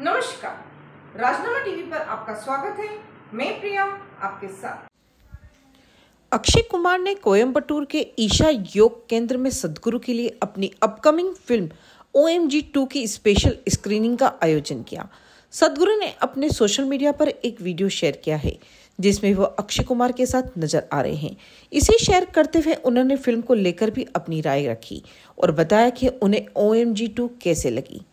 नमस्कार राजनामा टीवी पर आपका स्वागत है मैं प्रिया आपके साथ अक्षय कुमार ने कोयम्बटूर के ईशा योग केंद्र में सदगुरु के लिए अपनी upcoming film O M G two की स्पेशल स्क्रीनिंग का आयोजन किया सदगुरु ने अपने सोशल मीडिया पर एक वीडियो शेयर किया है जिसमें वो अक्षय कुमार के साथ नजर आ रहे हैं इसे शेयर करते हुए उन्होंने फिल्म को लेकर भी अपनी राय रखी और बताया कि उन्हें ओ एम जी टू कैसे लगी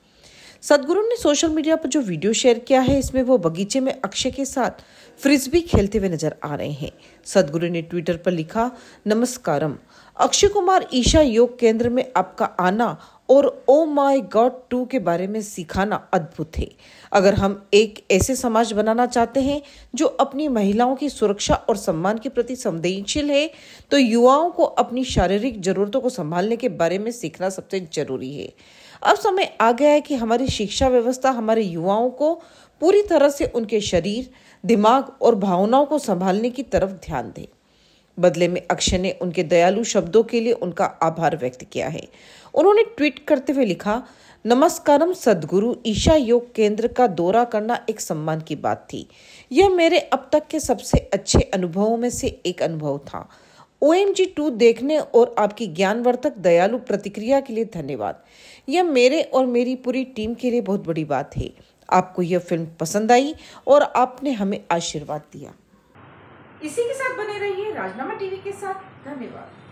सदगुरु ने सोशल मीडिया पर जो वीडियो शेयर किया है इसमें वो बगीचे में अक्षय के साथ फ्रिस्बी खेलते हुए नजर आ रहे हैं सदगुरु ने ट्विटर पर लिखा नमस्कारम अक्षय कुमार ईशा योग केंद्र में आपका आना और ओ माई गॉड टू के बारे में सिखाना अद्भुत है अगर हम एक ऐसे समाज बनाना चाहते हैं जो अपनी महिलाओं की सुरक्षा और सम्मान के प्रति संवेदनशील है तो युवाओं को अपनी शारीरिक जरूरतों को संभालने के बारे में सीखना सबसे जरूरी है अब समय आ गया है कि हमारी शिक्षा व्यवस्था हमारे युवाओं को पूरी तरह से उनके शरीर दिमाग और भावनाओं को संभालने की तरफ ध्यान दे बदले में अक्षय ने उनके दयालु शब्दों के लिए उनका आभार व्यक्त किया है उन्होंने ट्वीट करते हुए लिखा नमस्कारम सदगुरु ईशा योग केंद्र का दौरा करना एक सम्मान की बात थी यह मेरे अब तक के सबसे अच्छे अनुभवों में से एक अनुभव था ओ एम जी टू देखने और आपकी ज्ञानवर्धक दयालु प्रतिक्रिया के लिए धन्यवाद यह मेरे और मेरी पूरी टीम के लिए बहुत बड़ी बात है आपको यह फिल्म पसंद आई और आपने हमें आशीर्वाद दिया इसी के साथ बने रहिए राजनामा टीवी के साथ धन्यवाद